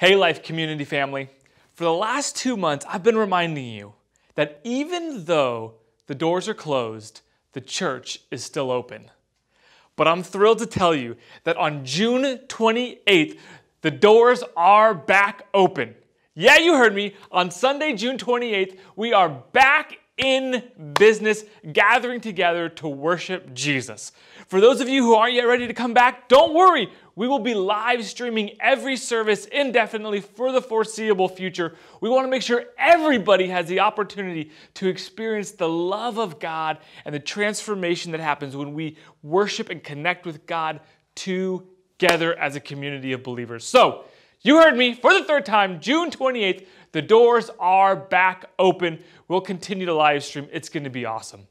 Hey, Life Community Family. For the last two months, I've been reminding you that even though the doors are closed, the church is still open. But I'm thrilled to tell you that on June 28th, the doors are back open. Yeah, you heard me. On Sunday, June 28th, we are back in business, gathering together to worship Jesus. For those of you who aren't yet ready to come back, don't worry. We will be live streaming every service indefinitely for the foreseeable future. We want to make sure everybody has the opportunity to experience the love of God and the transformation that happens when we worship and connect with God together as a community of believers. So, you heard me for the third time, June 28th. The doors are back open. We'll continue to live stream. It's going to be awesome.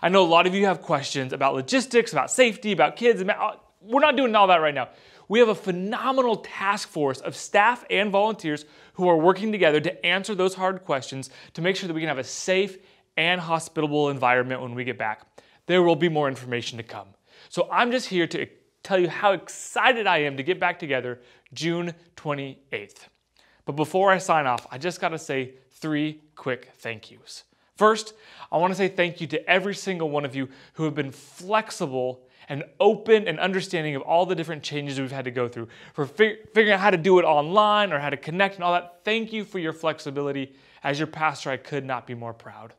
I know a lot of you have questions about logistics, about safety, about kids, about we're not doing all that right now. We have a phenomenal task force of staff and volunteers who are working together to answer those hard questions to make sure that we can have a safe and hospitable environment when we get back. There will be more information to come. So I'm just here to tell you how excited I am to get back together June 28th. But before I sign off, I just gotta say three quick thank yous. First, I wanna say thank you to every single one of you who have been flexible and open and understanding of all the different changes we've had to go through, for fig figuring out how to do it online or how to connect and all that. Thank you for your flexibility. As your pastor, I could not be more proud.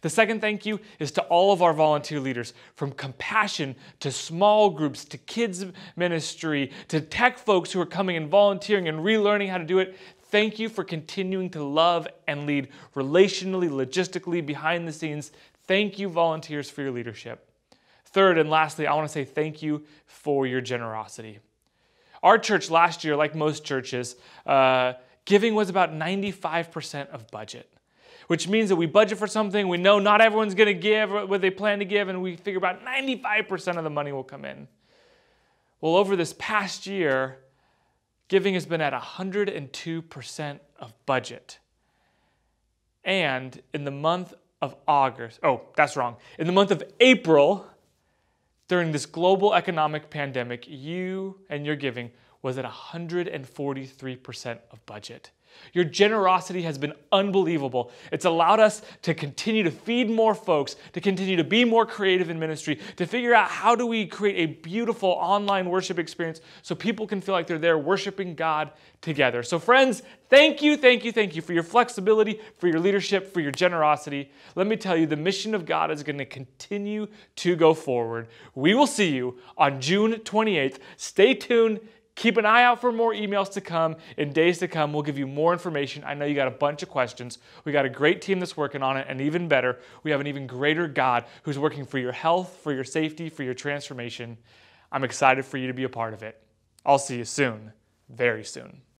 The second thank you is to all of our volunteer leaders from compassion to small groups to kids ministry to tech folks who are coming and volunteering and relearning how to do it. Thank you for continuing to love and lead relationally, logistically, behind the scenes. Thank you, volunteers, for your leadership. Third and lastly, I want to say thank you for your generosity. Our church last year, like most churches, uh, giving was about 95% of budget, which means that we budget for something, we know not everyone's going to give what they plan to give, and we figure about 95% of the money will come in. Well, over this past year, giving has been at 102% of budget. And in the month of August, oh, that's wrong. In the month of April, during this global economic pandemic, you and your giving was at 143% of budget. Your generosity has been unbelievable. It's allowed us to continue to feed more folks, to continue to be more creative in ministry, to figure out how do we create a beautiful online worship experience so people can feel like they're there worshiping God together. So, friends, thank you, thank you, thank you for your flexibility, for your leadership, for your generosity. Let me tell you, the mission of God is going to continue to go forward. We will see you on June 28th. Stay tuned Keep an eye out for more emails to come in days to come. We'll give you more information. I know you got a bunch of questions. We got a great team that's working on it, and even better, we have an even greater God who's working for your health, for your safety, for your transformation. I'm excited for you to be a part of it. I'll see you soon, very soon.